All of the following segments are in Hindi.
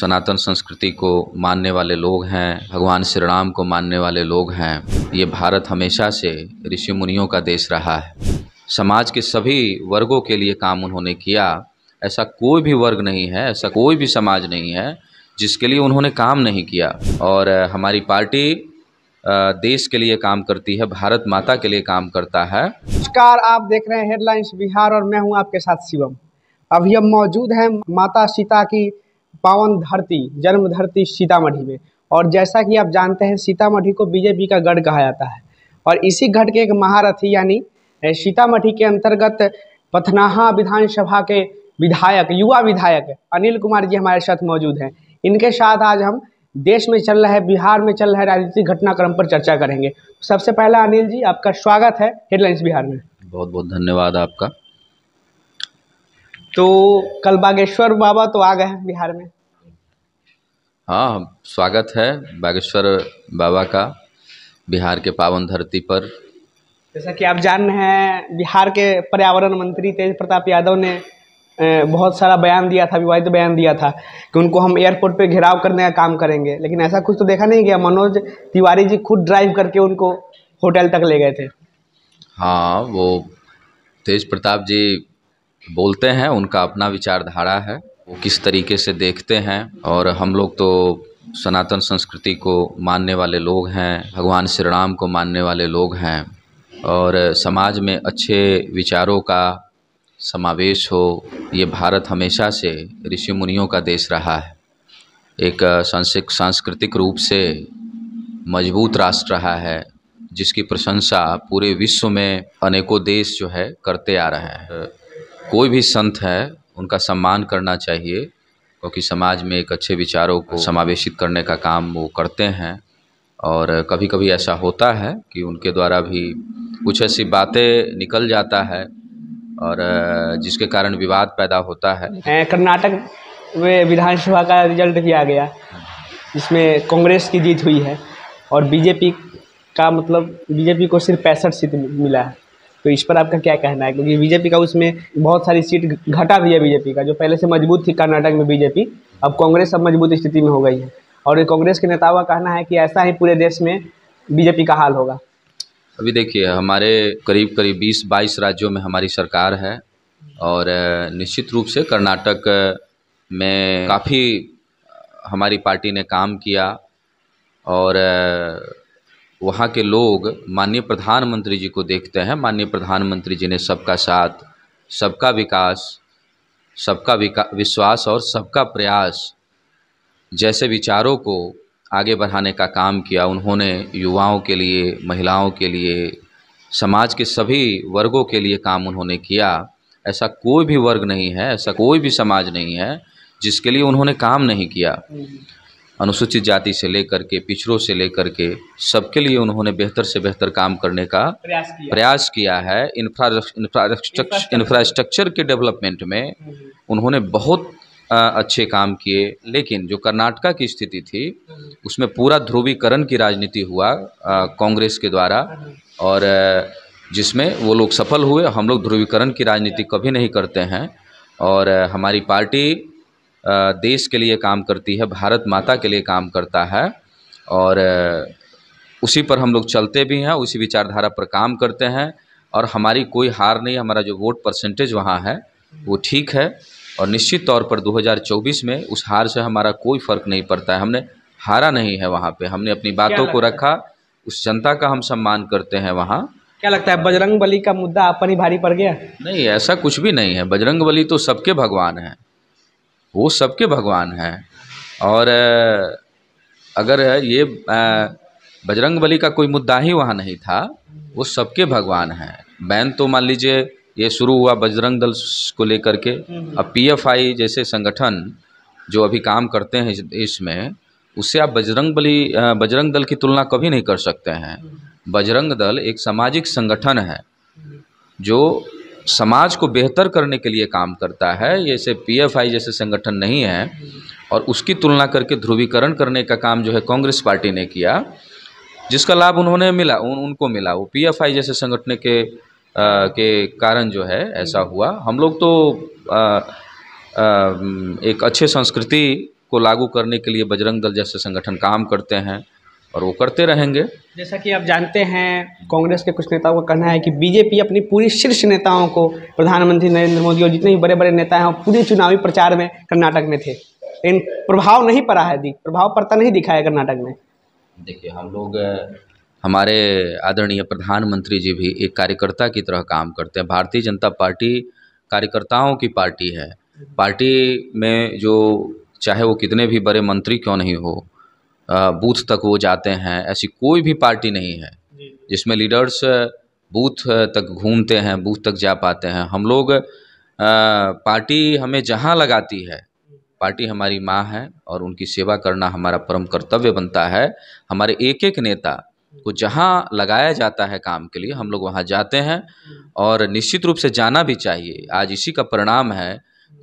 सनातन संस्कृति को मानने वाले लोग हैं भगवान श्री राम को मानने वाले लोग हैं ये भारत हमेशा से ऋषि मुनियों का देश रहा है समाज के सभी वर्गों के लिए काम उन्होंने किया ऐसा कोई भी वर्ग नहीं है ऐसा कोई भी समाज नहीं है जिसके लिए उन्होंने काम नहीं किया और हमारी पार्टी देश के लिए काम करती है भारत माता के लिए काम करता है नमस्कार आप देख रहे हैं हेडलाइंस बिहार और मैं हूं आपके साथ शिवम अभी हम मौजूद हैं माता सीता की पावन धरती जन्म धरती सीतामढ़ी में और जैसा कि आप जानते हैं सीतामढ़ी को बीजेपी का गढ़ कहा जाता है और इसी गढ़ के एक महारथी यानी सीतामढ़ी के अंतर्गत पथनाहा विधानसभा के विधायक युवा विधायक अनिल कुमार जी हमारे साथ मौजूद हैं इनके साथ आज हम देश में चल रहे बिहार में चल रहे राजनीतिक घटनाक्रम पर चर्चा करेंगे सबसे पहला अनिल जी आपका स्वागत है हेडलाइंस बिहार में बहुत बहुत धन्यवाद आपका तो कल बागेश्वर बाबा तो आ गए हैं बिहार में हाँ स्वागत है बागेश्वर बाबा का बिहार के पावन धरती पर जैसा कि आप जान रहे हैं बिहार के पर्यावरण मंत्री तेज प्रताप यादव ने बहुत सारा बयान दिया था विवादित बयान दिया था कि उनको हम एयरपोर्ट पे घेराव करने का काम करेंगे लेकिन ऐसा कुछ तो देखा नहीं गया मनोज तिवारी जी खुद ड्राइव करके उनको होटल तक ले गए थे हाँ वो तेज प्रताप जी बोलते हैं उनका अपना विचारधारा है वो किस तरीके से देखते हैं और हम लोग तो सनातन संस्कृति को मानने वाले लोग हैं भगवान श्री राम को मानने वाले लोग हैं और समाज में अच्छे विचारों का समावेश हो ये भारत हमेशा से ऋषि मुनियों का देश रहा है एक सांस्कृतिक रूप से मजबूत राष्ट्र रहा है जिसकी प्रशंसा पूरे विश्व में अनेकों देश जो है करते आ रहे हैं कोई भी संत है उनका सम्मान करना चाहिए क्योंकि समाज में एक अच्छे विचारों को समावेशित करने का काम वो करते हैं और कभी कभी ऐसा होता है कि उनके द्वारा भी कुछ ऐसी बातें निकल जाता है और जिसके कारण विवाद पैदा होता है कर्नाटक में विधानसभा का रिजल्ट भी आ गया जिसमें कांग्रेस की जीत हुई है और बीजेपी का मतलब बीजेपी को सिर्फ पैंसठ सीट मिला है तो इस पर आपका क्या कहना है क्योंकि बीजेपी का उसमें बहुत सारी सीट घटा भी है बीजेपी का जो पहले से मजबूत थी कर्नाटक में बीजेपी अब कांग्रेस अब मजबूत स्थिति में हो गई है और कांग्रेस के नेताओं का कहना है कि ऐसा ही पूरे देश में बीजेपी का हाल होगा अभी देखिए हमारे करीब करीब बीस बाईस राज्यों में हमारी सरकार है और निश्चित रूप से कर्नाटक में काफ़ी हमारी पार्टी ने काम किया और वहाँ के लोग माननीय प्रधानमंत्री जी को देखते हैं माननीय प्रधानमंत्री जी ने सबका साथ सबका विकास सबका विका विश्वास और सबका प्रयास जैसे विचारों को आगे बढ़ाने का काम किया उन्होंने युवाओं के लिए महिलाओं के लिए समाज के सभी वर्गों के लिए काम उन्होंने किया ऐसा कोई भी वर्ग नहीं है ऐसा कोई भी समाज नहीं है जिसके लिए उन्होंने काम नहीं किया हम्म। अनुसूचित जाति से लेकर के पिछड़ों से लेकर के सबके लिए उन्होंने बेहतर से बेहतर काम करने का प्रयास किया, प्रयास किया है इंफ्रास्ट्रक्चर इंफ्रास्ट्रक्चर के डेवलपमेंट में उन्होंने बहुत अच्छे काम किए लेकिन जो कर्नाटका की स्थिति थी उसमें पूरा ध्रुवीकरण की राजनीति हुआ कांग्रेस के द्वारा और जिसमें वो लोग सफल हुए हम लोग ध्रुवीकरण की राजनीति कभी नहीं करते हैं और हमारी पार्टी देश के लिए काम करती है भारत माता के लिए काम करता है और उसी पर हम लोग चलते भी हैं उसी विचारधारा पर काम करते हैं और हमारी कोई हार नहीं हमारा जो वोट परसेंटेज वहाँ है वो ठीक है और निश्चित तौर पर 2024 में उस हार से हमारा कोई फर्क नहीं पड़ता है हमने हारा नहीं है वहाँ पे हमने अपनी बातों को रखा उस जनता का हम सम्मान करते हैं वहाँ क्या लगता है बजरंग बली का मुद्दा आप पर ही भारी पड़ गया नहीं ऐसा कुछ भी नहीं है बजरंग बली तो सबके भगवान हैं वो सबके भगवान हैं और अगर ये बजरंग बली का कोई मुद्दा ही वहाँ नहीं था वो सबके भगवान हैं बैन तो मान लीजिए ये शुरू हुआ बजरंग दल को लेकर के अब पीएफआई जैसे संगठन जो अभी काम करते हैं इसमें उससे आप बजरंग बली बजरंग दल की तुलना कभी नहीं कर सकते हैं बजरंग दल एक सामाजिक संगठन है जो समाज को बेहतर करने के लिए काम करता है जैसे पीएफआई जैसे संगठन नहीं है और उसकी तुलना करके ध्रुवीकरण करने का काम जो है कांग्रेस पार्टी ने किया जिसका लाभ उन्होंने मिला उन, उनको मिला वो पीएफआई जैसे संगठन के आ, के कारण जो है ऐसा हुआ हम लोग तो आ, आ, एक अच्छे संस्कृति को लागू करने के लिए बजरंग दल जैसे संगठन काम करते हैं और वो करते रहेंगे जैसा कि आप जानते हैं कांग्रेस के कुछ नेताओं का कहना है कि बीजेपी अपनी पूरी शीर्ष नेताओं को प्रधानमंत्री नरेंद्र मोदी और जितने भी बड़े बड़े नेता हैं वो पूरे चुनावी प्रचार में कर्नाटक में थे इन प्रभाव नहीं पड़ा है प्रभाव पड़ता नहीं दिखाया कर्नाटक में देखिए हम लोग हमारे आदरणीय प्रधानमंत्री जी भी एक कार्यकर्ता की तरह काम करते हैं भारतीय जनता पार्टी कार्यकर्ताओं की पार्टी है पार्टी में जो चाहे वो कितने भी बड़े मंत्री क्यों नहीं हो बूथ तक वो जाते हैं ऐसी कोई भी पार्टी नहीं है जिसमें लीडर्स बूथ तक घूमते हैं बूथ तक जा पाते हैं हम लोग पार्टी हमें जहाँ लगाती है पार्टी हमारी माँ है और उनकी सेवा करना हमारा परम कर्तव्य बनता है हमारे एक एक नेता को जहाँ लगाया जाता है काम के लिए हम लोग वहाँ जाते हैं और निश्चित रूप से जाना भी चाहिए आज इसी का परिणाम है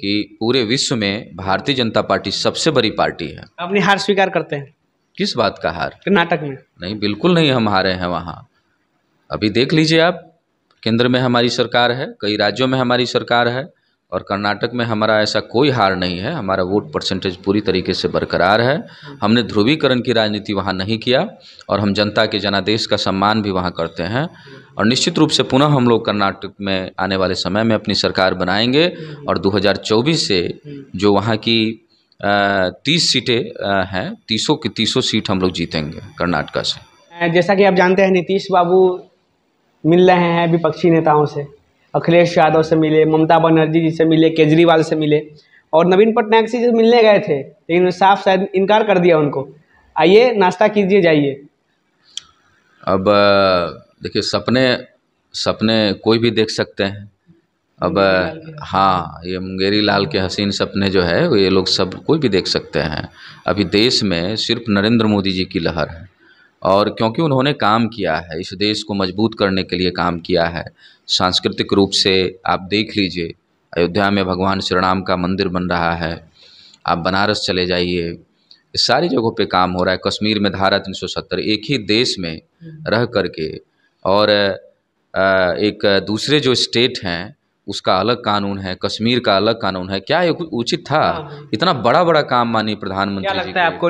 कि पूरे विश्व में भारतीय जनता पार्टी सबसे बड़ी पार्टी है अपनी हार स्वीकार करते हैं किस बात का हार कर्नाटक में नहीं बिल्कुल नहीं हम हारे हैं वहाँ अभी देख लीजिए आप केंद्र में हमारी सरकार है कई राज्यों में हमारी सरकार है और कर्नाटक में हमारा ऐसा कोई हार नहीं है हमारा वोट परसेंटेज पूरी तरीके से बरकरार है हमने ध्रुवीकरण की राजनीति वहाँ नहीं किया और हम जनता के जनादेश का सम्मान भी वहाँ करते हैं और निश्चित रूप से पुनः हम लोग कर्नाटक में आने वाले समय में अपनी सरकार बनाएंगे और 2024 से जो वहाँ की तीस सीटें हैं तीसों की तीसों सीट हम लोग जीतेंगे कर्नाटका से जैसा कि आप जानते हैं नीतीश बाबू मिल रहे हैं विपक्षी नेताओं से अखिलेश यादव से मिले ममता बनर्जी जी से मिले केजरीवाल से मिले और नवीन पटनायक से मिलने गए थे लेकिन साफ शायद इनकार कर दिया उनको आइए नाश्ता कीजिए जाइए अब देखिए सपने सपने कोई भी देख सकते हैं अब हाँ ये मुंगेरी लाल के हसीन सपने जो है ये लोग सब कोई भी देख सकते हैं अभी देश में सिर्फ नरेंद्र मोदी जी की लहर है और क्योंकि उन्होंने काम किया है इस देश को मजबूत करने के लिए काम किया है सांस्कृतिक रूप से आप देख लीजिए अयोध्या में भगवान श्री राम का मंदिर बन रहा है आप बनारस चले जाइए सारी जगहों पे काम हो रहा है कश्मीर में धारा 370 एक ही देश में हम्म। रह करके और एक दूसरे जो स्टेट हैं उसका अलग कानून है कश्मीर का अलग कानून है क्या ये उचित था हाँ। इतना बड़ा बड़ा काम माननीय प्रधानमंत्री क्या लगता है आपको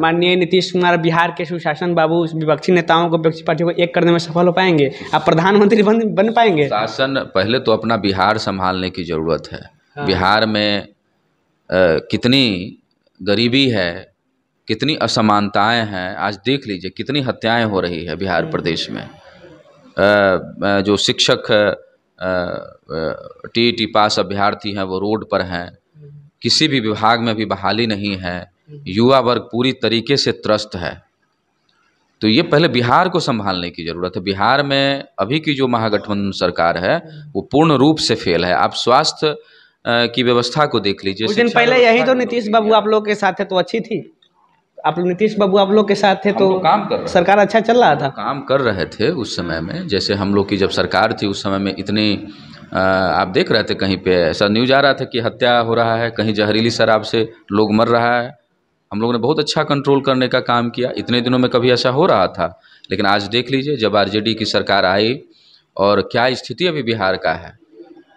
माननीय नीतीश कुमार बिहार के सुशासन बाबू विपक्षी नेताओं को विपक्षी पार्टियों को एक करने में सफल हो पाएंगे आप प्रधानमंत्री बन बन पाएंगे शासन पहले तो अपना बिहार संभालने की जरूरत है हाँ। बिहार में आ, कितनी गरीबी है कितनी असमानताएं हैं आज देख लीजिए कितनी हत्याएं हो रही है बिहार हम्म। प्रदेश में जो शिक्षक टी टी पास अभ्यर्थी हैं वो रोड पर हैं किसी भी विभाग में भी बहाली नहीं है युवा वर्ग पूरी तरीके से त्रस्त है तो ये पहले बिहार को संभालने की ज़रूरत है बिहार में अभी की जो महागठबंधन सरकार है वो पूर्ण रूप से फेल है आप स्वास्थ्य की व्यवस्था को देख लीजिए दिन पहले यही तो नीतीश बाबू आप लोग के साथ है तो अच्छी थी आप नीतीश बाबू आप लोग के साथ थे तो, तो काम कर सरकार अच्छा चल रहा था तो काम कर रहे थे उस समय में जैसे हम लोग की जब सरकार थी उस समय में इतनी आप देख रहे थे कहीं पे ऐसा न्यूज आ रहा था कि हत्या हो रहा है कहीं जहरीली शराब से लोग मर रहा है हम लोगों ने बहुत अच्छा कंट्रोल करने का काम किया इतने दिनों में कभी ऐसा हो रहा था लेकिन आज देख लीजिए जब आरजेडी की सरकार आई और क्या स्थिति अभी बिहार का है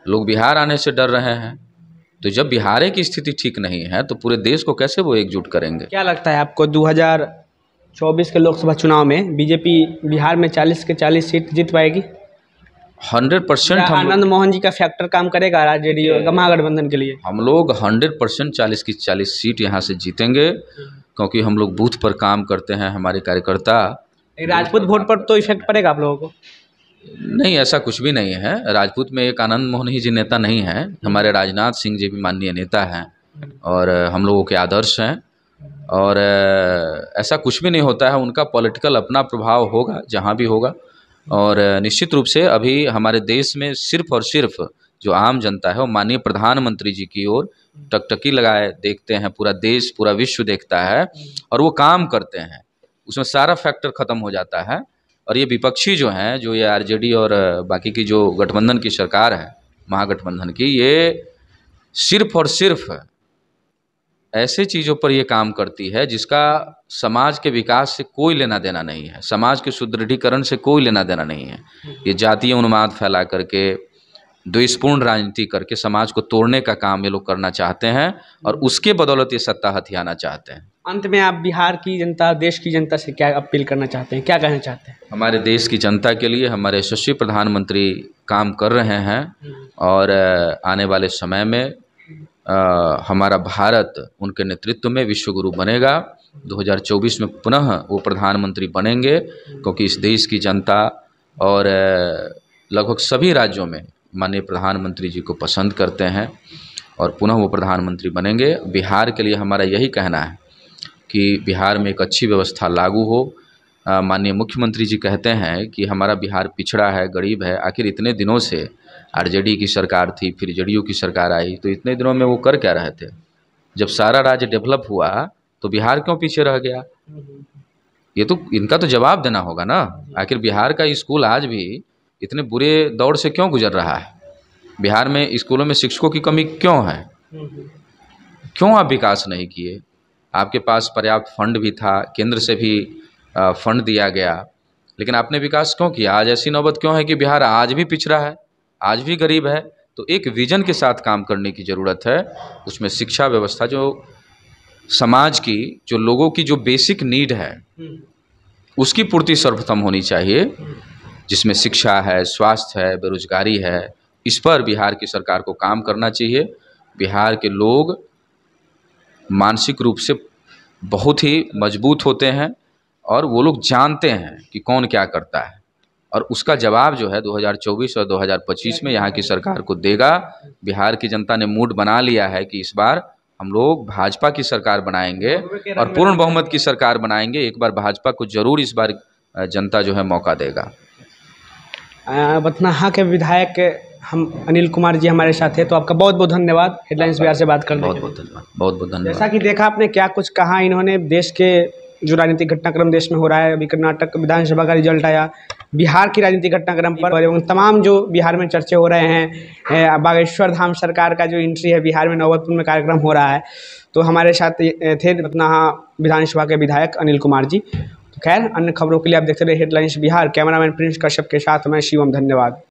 लोग बिहार आने से डर रहे हैं तो जब बिहार की स्थिति ठीक नहीं है तो पूरे देश को कैसे वो एकजुट करेंगे क्या लगता है आपको 2024 के लोकसभा चुनाव में बीजेपी बिहार में 40 के 40 सीट जीत पाएगी हंड्रेड परसेंट आनंद मोहन जी का फैक्टर काम करेगा जेडीयू महागठबंधन के लिए हम लोग हंड्रेड परसेंट चालीस की चालीस सीट यहाँ से जीतेंगे क्योंकि हम लोग बूथ पर काम करते हैं हमारे कार्यकर्ता राजपूत वोट पर तो इफेक्ट पड़ेगा आप लोगों को नहीं ऐसा कुछ भी नहीं है राजपूत में एक आनंद मोहन ही जी नेता नहीं हैं हमारे राजनाथ सिंह जी भी माननीय नेता हैं और हम लोगों के आदर्श हैं और ऐसा कुछ भी नहीं होता है उनका पॉलिटिकल अपना प्रभाव होगा जहाँ भी होगा और निश्चित रूप से अभी हमारे देश में सिर्फ और सिर्फ जो आम जनता है वो माननीय प्रधानमंत्री जी की ओर टकटकी लगाए देखते हैं पूरा देश पूरा विश्व देखता है और वो काम करते हैं उसमें सारा फैक्टर ख़त्म हो जाता है और ये विपक्षी जो हैं जो ये आरजेडी और बाकी की जो गठबंधन की सरकार है महागठबंधन की ये सिर्फ और सिर्फ ऐसे चीज़ों पर ये काम करती है जिसका समाज के विकास से कोई लेना देना नहीं है समाज के सुदृढ़ीकरण से कोई लेना देना नहीं है ये जातीय उन्माद फैला करके द्वेषपूर्ण राजनीति करके समाज को तोड़ने का काम ये लोग करना चाहते हैं और उसके बदौलत ये सत्ता हथियाना चाहते हैं अंत में आप बिहार की जनता देश की जनता से क्या अपील करना चाहते हैं क्या कहना चाहते हैं हमारे देश की जनता के लिए हमारे यशस्वी प्रधानमंत्री काम कर रहे हैं हम्म। और आने वाले समय में आ, हमारा भारत उनके नेतृत्व में विश्व गुरु बनेगा 2024 में पुनः वो प्रधानमंत्री बनेंगे क्योंकि इस देश की जनता और लगभग सभी राज्यों में माननीय प्रधानमंत्री जी को पसंद करते हैं और पुनः वो प्रधानमंत्री बनेंगे बिहार के लिए हमारा यही कहना है कि बिहार में एक अच्छी व्यवस्था लागू हो माननीय मुख्यमंत्री जी कहते हैं कि हमारा बिहार पिछड़ा है गरीब है आखिर इतने दिनों से आरजेडी की सरकार थी फिर जेडीयू की सरकार आई तो इतने दिनों में वो कर क्या रहे थे जब सारा राज्य डेवलप हुआ तो बिहार क्यों पीछे रह गया ये तो इनका तो जवाब देना होगा ना आखिर बिहार का स्कूल आज भी इतने बुरे दौर से क्यों गुजर रहा है बिहार में स्कूलों में शिक्षकों की कमी क्यों है क्यों आप विकास नहीं किए आपके पास पर्याप्त फंड भी था केंद्र से भी फंड दिया गया लेकिन आपने विकास क्यों किया आज ऐसी नौबत क्यों है कि बिहार आज भी पिछड़ा है आज भी गरीब है तो एक विजन के साथ काम करने की ज़रूरत है उसमें शिक्षा व्यवस्था जो समाज की जो लोगों की जो बेसिक नीड है उसकी पूर्ति सर्वप्रथम होनी चाहिए जिसमें शिक्षा है स्वास्थ्य है बेरोजगारी है इस पर बिहार की सरकार को काम करना चाहिए बिहार के लोग मानसिक रूप से बहुत ही मजबूत होते हैं और वो लोग जानते हैं कि कौन क्या करता है और उसका जवाब जो है 2024 और 2025 में यहाँ की सरकार को देगा बिहार की जनता ने मूड बना लिया है कि इस बार हम लोग भाजपा की सरकार बनाएंगे और पूर्ण बहुमत की सरकार बनाएंगे एक बार भाजपा को जरूर इस बार जनता जो है मौका देगा बथनाहा के विधायक हम अनिल कुमार जी हमारे साथ हैं तो आपका बहुत बहुत धन्यवाद हेडलाइंस बिहार से बात करने बहुत बहुत धन्यवाद बहुत बहुत धन्यवाद जैसा कि देखा आपने क्या कुछ कहा इन्होंने देश के जो राजनीतिक घटनाक्रम देश में हो रहा है अभी कर्नाटक विधानसभा का रिजल्ट आया बिहार की राजनीतिक घटनाक्रम पर और एवं तमाम जो बिहार में चर्चे हो रहे हैं बागेश्वर धाम सरकार का जो एंट्री है बिहार में नौबतपुर में कार्यक्रम हो रहा है तो हमारे साथ थे अपना विधानसभा के विधायक अनिल कुमार जी तो खैर अन्य खबरों के लिए आप देखते रहे हेडलाइंस बिहार कैमरामैन प्रिंस कश्यप के साथ मैं शिवम धन्यवाद